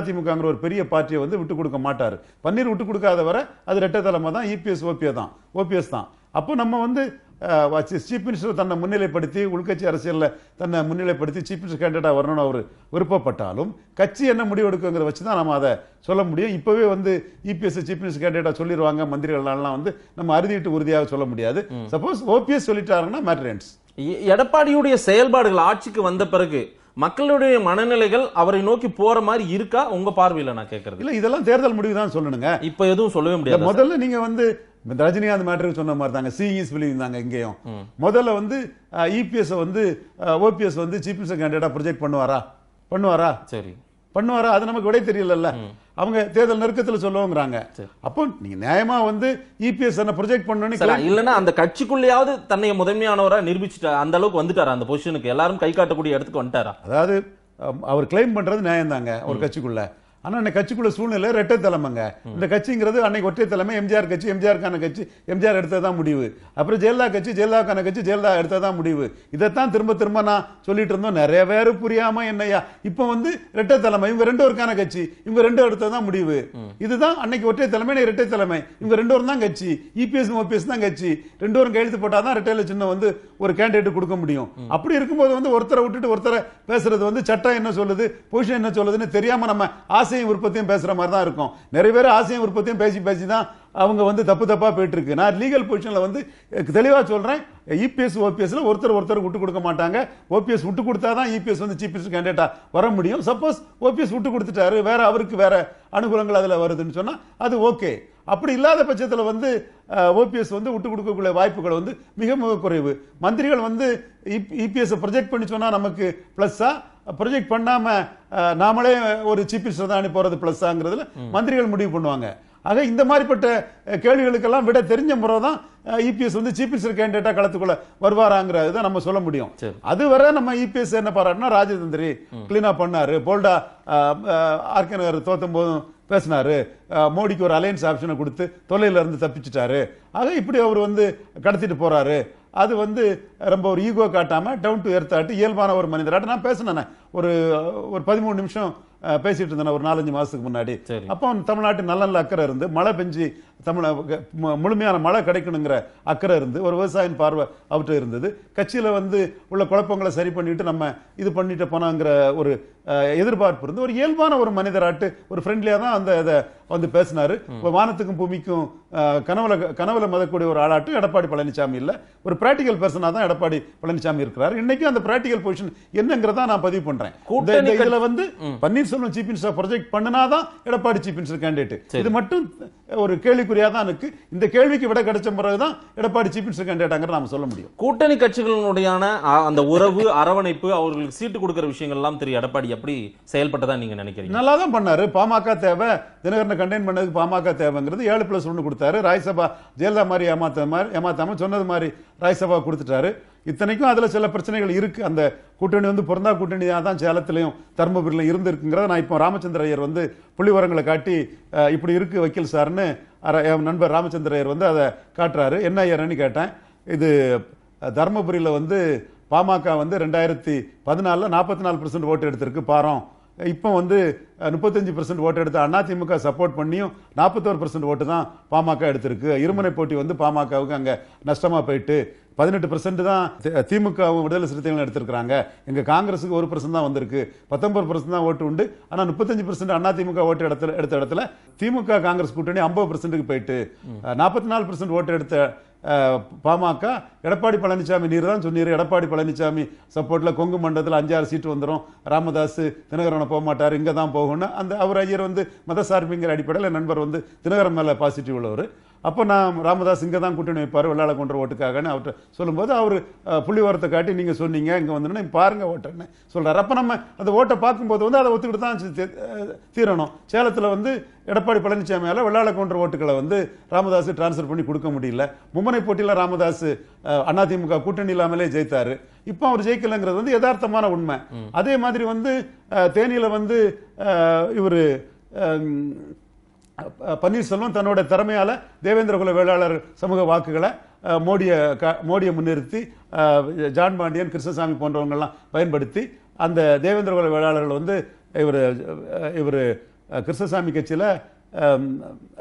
அதிமுகங்கிற ஒரு பெரிய பார்ட்டியை வந்து விட்டு கொடுக்க மாட்டார் பன்னீர் விட்டு கொடுக்காத வர அது ரெட்டை தலைமை தான் இபிஎஸ் e ஓபிஎஸ் தான் ஓபிஎஸ் தான் அப்போ நம்ம வந்து சீஃப் மினிஸ்டர் தன்னை முன்னிலைப்படுத்தி உள்கட்சி அரசியலில் தன்னை முன்னிலைப்படுத்தி சீஃப் மினிஸ்டர் கேண்டிடேட்டாக வரணும்னு அவர் விருப்பப்பட்டாலும் கட்சி என்ன முடிவு எடுக்குங்கிறத வச்சு தான் நம்ம அதை சொல்ல முடியும் இப்போவே வந்து இபிஎஸ் e சீஃப் மினிஸ்டர் கேண்டிடேட்டாக சொல்லிடுவாங்க மந்திரிகள்லாம் வந்து நம்ம அறுதிட்டு உறுதியாக சொல்ல முடியாது சப்போஸ் ஓபிஎஸ் சொல்லிட்டாருன்னா மேட்ரன்ஸ் எடப்பாடியுடைய செயல்பாடுகள் ஆட்சிக்கு வந்த பிறகு மக்களுடைய மனநிலைகள் அவரை நோக்கி போற மாதிரி இருக்கா உங்க பார்வையில நான் கேட்கறது இல்ல இதெல்லாம் தேர்தல் முடிவு தான் சொல்லணுங்க இப்ப எதுவும் சொல்லவே முடியாது முதல்ல நீங்க வந்து இந்த ரஜினிகாந்த் மேட்டருக்கு சொன்ன மாதிரி தாங்க சிஇ e இஸ் தாங்க இங்கேயும் முதல்ல வந்து இபிஎஸ் e வந்து ஓபிஎஸ் வந்து சீஃப் மினிஸ்டர் கேண்டிடேட்டா ப்ரொஜெக்ட் பண்ணுவாரா பண்ணுவாரா சரி பண்ணுவாரா அது நமக்கு விடை தெரியலல்ல அவங்க தேர்தல் நெருக்கத்தில் சொல்லுவோங்கிறாங்க அப்போ நீங்க நியாயமா வந்து இபிஎஸ் e என்ன ப்ரொஜெக்ட் பண்ணணும் இல்லைன்னா அந்த கட்சிக்குள்ளேயாவது தன்னை முதன்மையானவரா நிரூபிச்சுட்டார் அந்த அளவுக்கு வந்துட்டாரா அந்த பொசிஷனுக்கு எல்லாரும் கை காட்டக்கூடிய இடத்துக்கு வந்துட்டாரா அதாவது அவர் கிளைம் பண்றது நியாயம் தாங்க ஒரு கட்சிக்குள்ள ஆனால் அந்த கட்சிக்குள்ள சூழ்நிலை ரெட்டை தலைமைங்க இந்த கட்சிங்கிறது அன்னைக்கு ஒற்றை தலைமை எம்ஜிஆர் கட்சி எம்ஜிஆருக்கான கட்சி எம்ஜிஆர் எடுத்ததான் முடிவு அப்புறம் ஜெயலலிதா கட்சி ஜெயலலிதாக்கான கட்சி ஜெயலலிதா எடுத்ததான் முடிவு இதைத்தான் திரும்ப திரும்ப நான் சொல்லிட்டு இருந்தோம் நிறைய பேர் புரியாம என்னையா இப்போ வந்து ரெட்டை தலைமை இவங்க ரெண்டு பேருக்கான கட்சி இவங்க ரெண்டு எடுத்ததான் முடிவு இதுதான் அன்னைக்கு ஒற்றை தலைமை ரெட்டை தலைமை இவங்க ரெண்டு பேரும் தான் கட்சி இபிஎஸ் e ஓபிஎஸ் தான் கட்சி ரெண்டு வரும் கையெழுத்து போட்டால் தான் ரெட்டையில சின்ன வந்து ஒரு கேண்டிடேட் கொடுக்க முடியும் அப்படி இருக்கும்போது வந்து ஒருத்தரை விட்டுட்டு ஒருத்தரை பேசுறது வந்து சட்டம் என்ன சொல்லுது பொசிஷன் என்ன சொல்லுதுன்னு தெரியாம நம்ம ஆசை ஆசையும் விருப்பத்தையும் பேசுற மாதிரி தான் இருக்கும் நிறைய பேர் ஆசையும் விருப்பத்தையும் பேசி பேசி தான் அவங்க வந்து தப்பு தப்பாக போயிட்டுருக்கு நான் லீகல் பொசிஷனில் வந்து தெளிவாக சொல்கிறேன் இபிஎஸ் e ஓபிஎஸ்ல ஒருத்தர் ஒருத்தர் விட்டு கொடுக்க மாட்டாங்க ஓபிஎஸ் விட்டு கொடுத்தா தான் இபிஎஸ் e வந்து சீஃப் மினிஸ்டர் கேண்டிடேட்டாக வர முடியும் சப்போஸ் ஓபிஎஸ் விட்டு கொடுத்துட்டாரு வேற அவருக்கு வேற அனுகூலங்கள் அதில் வருதுன்னு சொன்னால் அது ஓகே அப்படி இல்லாத பட்சத்தில் வந்து ஓபிஎஸ் வந்து விட்டு கொடுக்கக்கூடிய வாய்ப்புகள் வந்து மிக மிக குறைவு மந்திரிகள் வந்து இபிஎஸ் e ப்ரொஜெக்ட் பண்ணி சொன்னால் நமக்கு ப்ளஸ்ஸாக ப்ரொஜெக்ட் பண்ணாமல் நாமளே ஒரு சீஃப் மினிஸ்டர் தான் அனுப்பி போகிறது ப்ளஸ்ஸாங்கிறதுல மந்திரிகள் முடிவு பண்ணுவாங்க ஆக இந்த மாதிரிப்பட்ட கேள்விகளுக்கெல்லாம் விட தெரிஞ்ச முறை தான் இபிஎஸ் e வந்து சீஃப் மினிஸ்டர் கேண்டிடேட்டா களத்துக்குள்ள வருவாராங்கிறது தான் நம்ம சொல்ல முடியும் அது வரை நம்ம இபிஎஸ் e என்ன பாராட்டினா ராஜதந்திரி கிளீனா பண்ணாரு போல்டா ஆர்கே நகர் தோத்தும் போதும் பேசினாரு மோடிக்கு ஒரு அலையன்ஸ் ஆப்ஷனை கொடுத்து தொல்லையில இருந்து தப்பிச்சிட்டாரு ஆக இப்படி அவர் வந்து கடத்திட்டு போறாரு அது வந்து ரொம்ப ஒரு ஈகோ காட்டாம டவுன் டு எர்த் ஆட்டு இயல்பான ஒரு மனிதராட்டு நான் பேசினேன் ஒரு ஒரு பதிமூணு நிமிஷம் பேசிட்டு இருந்தேன் ஒரு நாலஞ்சு மாசத்துக்கு முன்னாடி அப்போ தமிழ்நாட்டு நல்ல நல்ல அக்கறை இருந்து மழை பெஞ்சு தமிழக முழுமையான மழை கிடைக்கணுங்கிற அக்கறை இருந்து ஒரு விவசாயின் பார்வை அவற்றை இருந்தது கட்சியில் வந்து உள்ள குழப்பங்களை சரி பண்ணிட்டு நம்ம இது பண்ணிட்டு போனாங்கிற ஒரு எதிர்பார்ப்பு இருந்து ஒரு இயல்பான ஒரு மனிதராட்டு ஒரு ஃப்ரெண்ட்லியாக தான் அந்த இதை வந்து பேசினார் வானத்துக்கும் பூமிக்கும் கனவுல கனவுல மதக்கூடிய ஒரு ஆளாட்டு எடப்பாடி பழனிசாமி இல்லை ஒரு பிராக்டிக்கல் பர்சனாக தான் எடப்பாடி பழனிசாமி இருக்கிறார் இன்னைக்கும் அந்த பிராக்டிக்கல் பொசிஷன் என்னங்கிறத நான் பதிவு பண்றேன் இதில் வந்து பன்னீர்செல்வம் சீஃப் மினிஸ்டர் ப்ரொஜெக்ட் தான் எடப்பாடி சீஃப் மினிஸ்டர் கேண்டிடேட் இது மட்டும் ஒரு கேள்விக்குறியாக தான் இருக்கு இந்த கேள்விக்கு விட கிடைச்ச பிறகு தான் எடப்பாடி சீஃப் மினிஸ்டர் கேண்டிடேட்டாங்கிற நம்ம சொல்ல முடியும் கூட்டணி கட்சிகளினுடையான அந்த உறவு அரவணைப்பு அவர்களுக்கு சீட்டு கொடுக்குற விஷயங்கள்லாம் திரு எடப்பாடி எப்படி செயல்பட்டதா நீங்க நினைக்கிறீங்க நல்லா தான் பண்ணாரு பாமக தேவை தினகரனை கண்டெயின் பண்ணதுக்கு பாமக தேவைங்கிறது ஏழு பிளஸ் ஒன்று கொடுத்தாரு ராஜ்யசபா ஜெயலலிதா மாதிரி ஏமாத்த மாதிரி ஏமாத்தாம சொன்னது மாதிரி ராஜ்யசபா கொடுத்துட்டாரு இத்தனைக்கும் அதில் சில பிரச்சனைகள் இருக்குது அந்த கூட்டணி வந்து பிறந்தா கூட்டணி தான் சேலத்திலையும் தருமபுரியிலையும் இருந்துருக்குங்கிறத நான் இப்போ ராமச்சந்திர ஐயர் வந்து புள்ளிவரங்களை காட்டி இப்படி இருக்குது வக்கீல் சார்னு நண்பர் ராமச்சந்திர ஐயர் வந்து அதை காட்டுறாரு என்ன ஐயர்னு கேட்டேன் இது தருமபுரியில் வந்து பாமக வந்து ரெண்டாயிரத்தி பதினாலில் நாற்பத்தி நாலு பர்சன்ட் ஓட்டு எடுத்திருக்கு பாரம் இப்போ வந்து முப்பத்தஞ்சு பர்சன்ட் ஓட்டு எடுத்த அதிமுக சப்போர்ட் பண்ணியும் நாற்பத்தோரு பர்சன்ட் ஓட்டு தான் பாமக எடுத்திருக்கு இருமுனை போட்டி வந்து பாமகவுக்கு அங்கே நஷ்டமாக போயிட்டு பதினெட்டு பர்சன்ட் தான் திமுகவும் விடுதலை சிறுத்தைகளும் எடுத்திருக்கிறாங்க எங்கள் காங்கிரஸுக்கு ஒரு பர்சன்ட் தான் வந்திருக்கு பத்தொன்பது பர்சன்ட் தான் ஓட்டு உண்டு ஆனால் முப்பத்தஞ்சு பர்சன்ட் அண்ணா திமுக ஓட்டு இடத்துல எடுத்த இடத்துல திமுக காங்கிரஸ் கூட்டணி ஐம்பது பர்சன்ட்டுக்கு போயிட்டு நாற்பத்தி நாலு பர்சன்ட் ஓட்டு எடுத்த பாமக எடப்பாடி பழனிசாமி நீர் தான் சொன்னீர் எடப்பாடி பழனிசாமி சப்போர்ட்டில் கொங்கு மண்டலத்தில் அஞ்சாறு சீட்டு வந்துடும் ராமதாஸ் தினகரனை போக மாட்டார் இங்கே தான் போகணும்னு அந்த அவர் ஐயர் வந்து மதசார்பிங்கிற அடிப்படையில் நண்பர் வந்து தினகரன் மேலே பாசிட்டிவ் உள்ளவர் அப்போ நான் ராமதாஸ் இங்கே தான் கூட்டணி வைப்பார் வெள்ளாள கொன்ற ஓட்டுக்காகன்னு அவர்கிட்ட சொல்லும்போது அவர் புள்ளி ஓரத்தை காட்டி நீங்கள் சொன்னீங்க இங்கே வந்துன்னு பாருங்கள் ஓட்டன்னு சொல்கிறார் அப்போ நம்ம அந்த ஓட்டை பார்க்கும்போது வந்து அதை ஒத்துக்கிட்டு தான் தீரணும் சேலத்தில் வந்து எடப்பாடி பழனிசாமியால் வெள்ளாள கொன்ற ஓட்டுகளை வந்து ராமதாஸ் டிரான்ஸ்ஃபர் பண்ணி கொடுக்க முடியல மும்முனை போட்டியில் ராமதாஸ் அதிமுக கூட்டணி இல்லாமலே ஜெயித்தார் இப்போ அவர் ஜெயிக்கலைங்கிறது வந்து யதார்த்தமான உண்மை அதே மாதிரி வந்து தேனியில் வந்து இவர் பன்னீர்செல்வம் தன்னோட திறமையால் தேவேந்திர குல வேளாளர் சமூக வாக்குகளை மோடியை க மோடியை முன்னிறுத்தி ஜான் பாண்டியன் கிருஷ்ணசாமி போன்றவங்கள்லாம் பயன்படுத்தி அந்த தேவேந்திர குல வேளாளர்கள் வந்து இவர் இவர் கிருஷ்ணசாமி கட்சியில்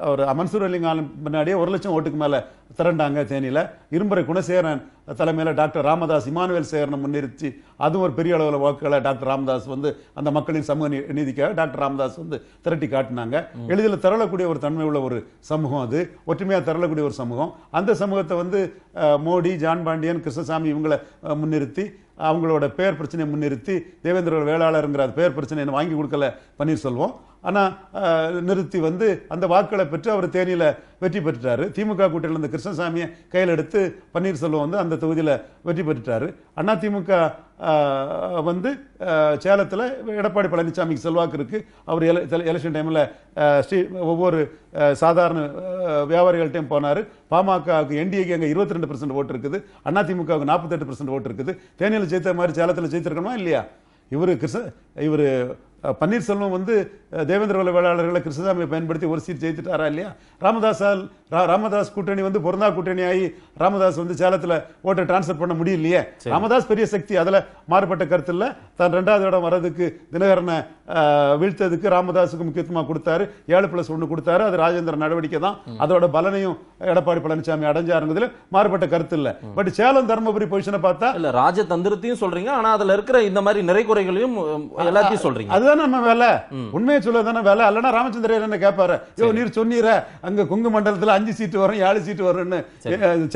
அவர் அமன்சூர் அலி முன்னாடியே ஒரு லட்சம் ஓட்டுக்கு மேலே திரண்டாங்க தேனியில் இரும்பரை குணசேரன் தலைமையில் டாக்டர் ராமதாஸ் இமானுவேல் சேரனை முன்னிறுத்தி அதுவும் ஒரு பெரிய அளவில் வாக்குகளை டாக்டர் ராமதாஸ் வந்து அந்த மக்களின் சமூக நீதிக்காக டாக்டர் ராமதாஸ் வந்து திரட்டி காட்டினாங்க எளிதில் திரளக்கூடிய ஒரு தன்மை உள்ள ஒரு சமூகம் அது ஒற்றுமையாக திரளக்கூடிய ஒரு சமூகம் அந்த சமூகத்தை வந்து மோடி ஜான் பாண்டியன் கிருஷ்ணசாமி இவங்களை முன்னிறுத்தி அவங்களோட பேர் பிரச்சனையை முன்னிறுத்தி தேவேந்திர வேளாளருங்கிற பேர் பிரச்சனையை வாங்கி கொடுக்கல பன்னீர்செல்வம் ஆனால் நிறுத்தி வந்து அந்த வாக்களை பெற்று அவர் தேனியில் வெற்றி பெற்றுட்டார் திமுக கூட்டணியில் இருந்த கிருஷ்ணசாமியை கையில் எடுத்து பன்னீர்செல்வம் வந்து அந்த தொகுதியில் வெற்றி பெற்றுட்டார் அண்ணா திமுக வந்து சேலத்தில் எடப்பாடி பழனிசாமிக்கு செல்வாக்கு இருக்குது அவர் எலெக்ஷன் டைமில் ஸ்ரீ ஒவ்வொரு சாதாரண வியாபாரிகள்டையும் போனார் பாமகவுக்கு என்டிஏக்கு அங்கே இருபத்தி ரெண்டு பர்சன்ட் ஓட்டு இருக்குது திமுகவுக்கு நாற்பத்தெட்டு பர்சன்ட் ஓட்டு இருக்குது தேனியில் ஜெயித்த மாதிரி சேலத்தில் ஜெயித்திருக்கணுமா இல்லையா இவர் கிருஷ்ண இவர் பன்னீர்செல்வம் வந்து தேவேந்திர வல வேளாளர்களை கிருஷ்ணசாமியை பயன்படுத்தி ஒரு சீட் ஜெயித்துட்டாரா இல்லையா ராமதாஸால் ராமதாஸ் கூட்டணி வந்து பொருந்தா கூட்டணி ஆகி ராமதாஸ் வந்து சேலத்தில் ஓட்டை டிரான்ஸ்ஃபர் பண்ண முடியலையே ராமதாஸ் பெரிய சக்தி அதில் மாறுபட்ட கருத்து இல்லை தான் ரெண்டாவது இடம் வர்றதுக்கு தினகரனை வீழ்த்ததுக்கு ராமதாஸுக்கு முக்கியத்துவமாக கொடுத்தாரு ஏழு பிளஸ் ஒன்று கொடுத்தாரு அது ராஜேந்திர நடவடிக்கை தான் அதோட பலனையும் எடப்பாடி பழனிசாமி அடைஞ்சாருங்கிறதுல மாறுபட்ட கருத்து இல்லை பட் சேலம் தருமபுரி பொசிஷனை பார்த்தா இல்லை ராஜதந்திரத்தையும் சொல்றீங்க ஆனால் அதில் இருக்கிற இந்த மாதிரி நிறை குறைகளையும் எல்லாத்தையும் சொல்றீங்க அதுதான் தானே நம்ம வேலை உண்மையை சொல்ல தானே வேலை இல்லைன்னா ராமச்சந்திர என்ன கேட்பாரு ஐயோ நீர் சொன்னீர அங்க கொங்கு மண்டலத்துல அஞ்சு சீட்டு வரும் ஏழு சீட்டு வரும்னு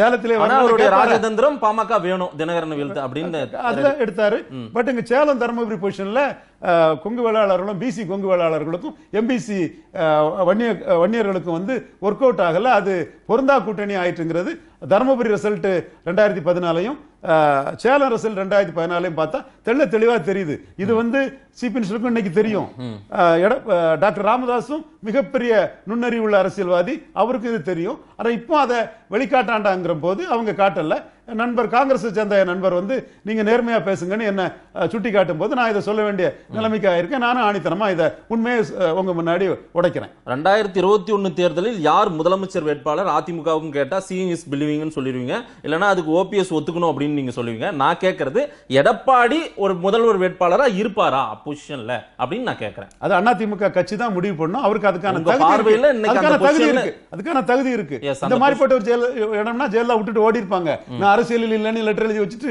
சேலத்திலே அவருடைய ராஜதந்திரம் பாமக வேணும் தினகரன் வீழ்த்து அப்படின்னு அதுல எடுத்தாரு பட் இங்க சேலம் தருமபுரி பொசிஷன்ல கொங்கு வேளாளர்களும் பிசி கொங்கு வேளாளர்களுக்கும் எம்பிசி வன்னிய வன்னியர்களுக்கும் வந்து ஒர்க் அவுட் ஆகலை அது பொருந்தா கூட்டணி ஆயிட்டுங்கிறது தருமபுரி ரிசல்ட்டு ரெண்டாயிரத்தி பதினாலையும் சேலம் ரிசல்ட் ரெண்டாயிரத்தி பதினாலையும் பார்த்தா தெள்ள தெளிவாக தெரியுது இது வந்து சீப் மினிஸ்டருக்கும் இன்னைக்கு தெரியும் டாக்டர் ராமதாஸும் மிகப்பெரிய நுண்ணறிவுள்ள அரசியல்வாதி அவருக்கும் இது தெரியும் ஆனால் இப்போ அதை வெளிக்காட்டாண்டாங்கிற போது அவங்க காட்டலை நண்பர் காங்கிரஸ் சேர்ந்த நண்பர் வந்து நீங்க நேர்மையா பேசுங்கன்னு என்ன சுட்டி காட்டும் போது நான் இதை சொல்ல வேண்டிய நிலைமைக்கு ஆயிருக்கேன் நானும் ஆணித்தனமா இதை உண்மையை உங்க முன்னாடி உடைக்கிறேன் ரெண்டாயிரத்தி இருபத்தி ஒன்னு தேர்தலில் யார் முதலமைச்சர் வேட்பாளர் அதிமுகவும் கேட்டா சீங் இஸ் பிலிவிங்னு சொல்லிடுவீங்க இல்லைன்னா அதுக்கு ஓபிஎஸ் ஒத்துக்கணும் அப்படின்னு நீங்க சொல்லுவீங்க நான் கேட்கறது எடப்பாடி ஒரு முதல்வர் வேட்பாளரா இருப்பாரா அப்போசிஷன்ல அப்படின்னு நான் கேட்கறேன் அது திமுக கட்சி தான் முடிவு பண்ணும் அவருக்கு அதுக்கான பார்வையில் அதுக்கான தகுதி இருக்கு அதுக்கான தகுதி இருக்கு இந்த மாதிரிப்பட்ட ஒரு ஜெயல இடம்னா ஜெயலலிதா விட்டுட்டு ஓடி இருப்பாங்க நான் அரசியலில் இல்லைன்னு லெட்டர் எழுதி வச்சுட்டு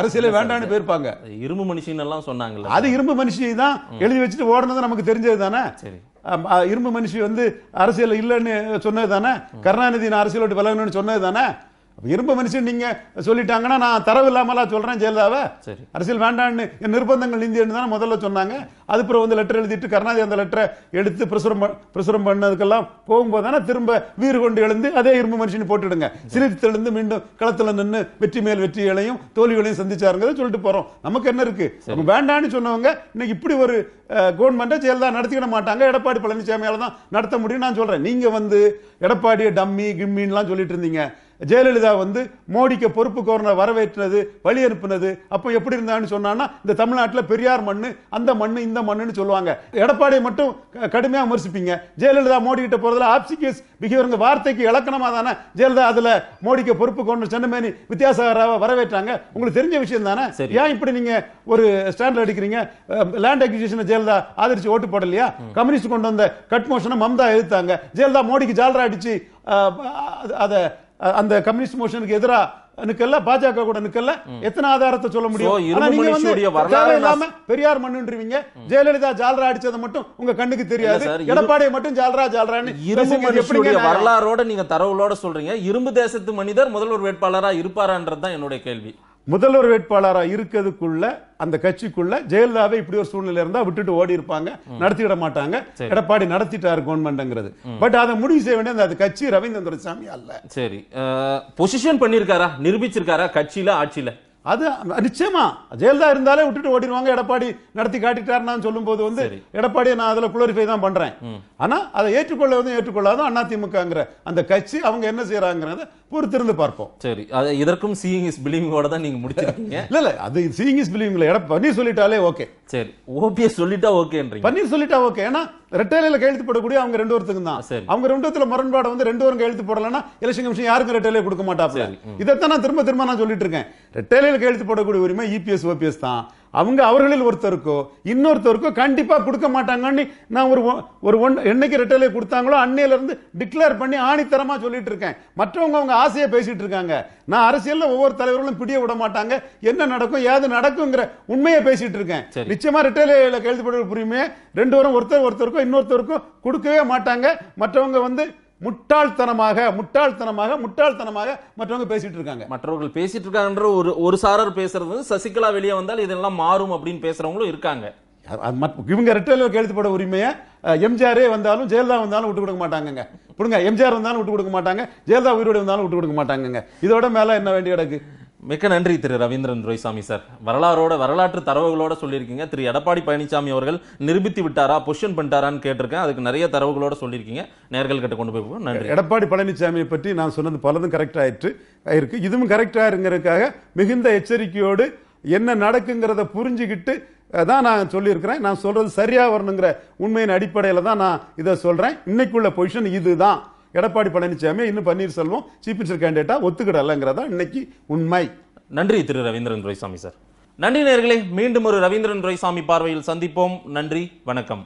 அரசியலே வேண்டாம்னு போயிருப்பாங்க இரும்பு மனுஷன் எல்லாம் சொன்னாங்க அது இரும்பு மனுஷன் தான் எழுதி வச்சுட்டு ஓடுனது நமக்கு தெரிஞ்சது தானே இரும்பு மனுஷி வந்து அரசியல் இல்லைன்னு சொன்னது தானே கருணாநிதி அரசியல் விட்டு விலகணும்னு சொன்னது தானே இருப்ப மனுஷன் நீங்க சொல்லிட்டாங்கன்னா நான் தரவு இல்லாமலாம் சொல்றேன் ஜெயலலிதாவை அரசியல் வேண்டான்னு நிர்பந்தங்கள் இந்தியன்னு தானே முதல்ல சொன்னாங்க அதுக்கப்புறம் வந்து லெட்டர் எழுதிட்டு கருணாதி அந்த லெட்டரை எடுத்து பிரசுரம் பிரசுரம் பண்ணதுக்கெல்லாம் போகும்போது தானே திரும்ப வீறு கொண்டு எழுந்து அதே இரும்பு மனுஷன் போட்டுடுங்க சிரித்தெழுந்து மீண்டும் களத்தில் நின்று வெற்றி மேல் வெற்றிகளையும் தோல்விகளையும் சந்திச்சாருங்கிறத சொல்லிட்டு போறோம் நமக்கு என்ன இருக்கு வேண்டான்னு சொன்னவங்க இன்னைக்கு இப்படி ஒரு கவர்மெண்ட்டை ஜெயலலிதா நடத்திக்கிட மாட்டாங்க எடப்பாடி பழனிசாமியால தான் நடத்த முடியும் நான் சொல்றேன் நீங்க வந்து எடப்பாடி டம்மி கிம்மின்லாம் சொல்லிட்டு இருந்தீங்க ஜெயலலிதா வந்து மோடிக்கு பொறுப்பு கோரனை வரவேற்றினது வழி அனுப்புனது அப்போ எப்படி இருந்தான்னு சொன்னான்னா இந்த தமிழ்நாட்டில் பெரியார் மண்ணு அந்த மண்ணு இந்த மண்ணுன்னு சொல்லுவாங்க எடப்பாடியை மட்டும் கடுமையாக விமர்சிப்பீங்க ஜெயலலிதா மோடி கிட்ட போகிறதுல ஆப்சிகேஸ் பிஹேவியருங்க வார்த்தைக்கு இலக்கணமாக தானே ஜெயலலிதா அதில் மோடிக்கு பொறுப்பு கோரின சென்னமேனி வித்தியாசகராக வரவேற்றாங்க உங்களுக்கு தெரிஞ்ச விஷயம் தானே ஏன் இப்படி நீங்கள் ஒரு ஸ்டாண்டில் அடிக்கிறீங்க லேண்ட் அக்யூசேஷனை ஜெயலலிதா ஆதரிச்சு ஓட்டு போடலையா கம்யூனிஸ்ட் கொண்டு வந்த கட் மோஷனை மம்தா எழுத்தாங்க ஜெயலலிதா மோடிக்கு ஜாலரா அடிச்சு அதை அந்த கம்யூனிஸ்ட் மோஷனுக்கு எதிராக நிக்கல பாஜக கூட நிக்கல எத்தனை ஆதாரத்தை சொல்ல முடியும் ஆனா நீங்க வந்து இல்லாம பெரியார் மண்ணுன்றீங்க ஜெயலலிதா ஜால்ரா அடிச்சதை மட்டும் உங்க கண்ணுக்கு தெரியாது எடப்பாடியை மட்டும் ஜால்ரா ஜால்ரான்னு இரும்பு வரலாறோட நீங்க தரவுகளோட சொல்றீங்க இரும்பு தேசத்து மனிதர் முதல்வர் வேட்பாளரா இருப்பாரான்றதுதான் என்னுடைய கேள்வி முதல்வர் வேட்பாளராக இருக்கிறதுக்குள்ள அந்த கட்சிக்குள்ள ஜெயலலிதாவை இப்படி ஒரு சூழ்நிலை இருந்தா விட்டுட்டு ஓடி இருப்பாங்க நடத்திவிட மாட்டாங்க எடப்பாடி நடத்திட்டாரு கவர்மெண்ட்ங்கிறது பட் அதை முடிவு செய்ய வேண்டிய அந்த கட்சி ரவீந்திரன் சாமி அல்ல சரி பொசிஷன் பண்ணிருக்காரா நிரூபிச்சிருக்காரா கட்சியில ஆட்சியில அது நிச்சயமா ஜெயலலிதா இருந்தாலே விட்டுட்டு ஓடிடுவாங்க எடப்பாடி நடத்தி காட்டிட்டார் சொல்லும் போது வந்து எடப்பாடியை நான் அதுல குளோரிஃபை தான் பண்றேன் ஆனா அதை ஏற்றுக்கொள்ள வந்து ஏற்றுக்கொள்ளாத திமுகங்கிற அந்த கட்சி அவங்க என்ன செய்யறாங்கிறத பொறுத்திருந்து பார்ப்போம் சரி அது இதற்கும் சீயிங் இஸ் பிலீவிங்கோட தான் நீங்க முடிச்சிருக்கீங்க இல்ல இல்ல அது சீயிங் இஸ் பிலீவிங்ல எடப்பாடி சொல்லிட்டாலே ஓகே சரி ஓபிஎஸ் சொல்லிட்டா ஓகேன்றீங்க பன்னீர் சொல்லிட்டா ஓகே ஏன்னா ரெட்டையில கையெழுத்து போடக்கூடிய அவங்க ரெண்டு பேர்த்துக்கு தான் அவங்க ரெண்டு இடத்துல முரண்பாடு வந்து ரெண்டு வரும் கையெழுத்து போடலன்னா எலெக்ஷன் கமிஷன் யாருக்கும் ரெட்டையில கொடுக்க மாட்டாப்ல இதைத்தான் நான் திரும்ப திரும்ப நான் சொல்லிட்டு இருக்கேன் ரெட்டையில கையெழுத்து போடக்கூடிய உரிமை இபிஎஸ் ஓபிஎஸ் தான் அவங்க அவர்களில் ஒருத்தருக்கோ இன்னொருத்தருக்கோ கண்டிப்பாக கொடுக்க மாட்டாங்கன்னு நான் ஒரு ஒரு ஒன் என்னைக்கு ரெட்டலை கொடுத்தாங்களோ அன்னையிலேருந்து டிக்ளேர் பண்ணி ஆணித்தரமாக சொல்லிட்டு இருக்கேன் மற்றவங்க அவங்க ஆசையை பேசிட்டு இருக்காங்க நான் அரசியலில் ஒவ்வொரு தலைவர்களும் பிடிய விட மாட்டாங்க என்ன நடக்கும் ஏது நடக்குங்கிற உண்மையை பேசிட்டு இருக்கேன் நிச்சயமா ரெட்டலையில கேள்விப்படுற புரியுமே ரெண்டு வரும் ஒருத்தர் ஒருத்தருக்கும் இன்னொருத்தருக்கும் கொடுக்கவே மாட்டாங்க மற்றவங்க வந்து முட்டாள்தனமாக முட்டாள்தனமாக முட்டாள்தனமாக மற்றவங்க பேசிட்டு இருக்காங்க மற்றவர்கள் பேசிட்டு இருக்காங்கன்ற ஒரு ஒரு சாரர் பேசுறது சசிகலா வெளியே வந்தால் இதெல்லாம் மாறும் அப்படின்னு பேசுறவங்களும் இருக்காங்க இவங்க ரெட்டலருக்கு கேள்விப்பட உரிமையை எம்ஜிஆரே வந்தாலும் ஜெயலலிதா வந்தாலும் விட்டு கொடுக்க மாட்டாங்க பிடுங்க எம்ஜிஆர் வந்தாலும் விட்டு கொடுக்க மாட்டாங்க ஜெயலலிதா உயிரோடு வந்தாலும் விட்டு கொடுக்க மாட்டாங்க இதோட மேல என்ன வேண்டிய கிடக்கு மிக்க நன்றி திரு ரவீந்திரன் துரைசாமி சார் வரலாறோட வரலாற்று தரவுகளோட சொல்லியிருக்கீங்க திரு எடப்பாடி பழனிசாமி அவர்கள் நிரூபித்து விட்டாரா பொஷன் பண்ணிட்டாரான்னு கேட்டிருக்கேன் அதுக்கு நிறைய தரவுகளோட சொல்லியிருக்கீங்க நேர்கள் கிட்ட கொண்டு போய் நன்றி எடப்பாடி பழனிசாமியை பற்றி நான் சொன்னது பலதும் கரெக்ட் ஆயிற்று இருக்கு இதுவும் கரெக்டாக இருங்கிறதுக்காக மிகுந்த எச்சரிக்கையோடு என்ன நடக்குங்கிறத புரிஞ்சுக்கிட்டு தான் நான் சொல்லியிருக்கிறேன் நான் சொல்றது சரியாக வரணுங்கிற உண்மையின் அடிப்படையில் தான் நான் இதை சொல்கிறேன் இன்னைக்குள்ள பொசிஷன் இதுதான் எடப்பாடி பழனிசாமி இன்னும் பன்னீர்செல்வம் சீஃப் மினிஸ்டர் கேண்டிடேட்டா ஒத்துக்கிடலங்கிறதா இன்னைக்கு உண்மை நன்றி திரு ரவீந்திரன் துரைசாமி சார் நன்றி நேர்களே மீண்டும் ஒரு ரவீந்திரன் துரைசாமி பார்வையில் சந்திப்போம் நன்றி வணக்கம்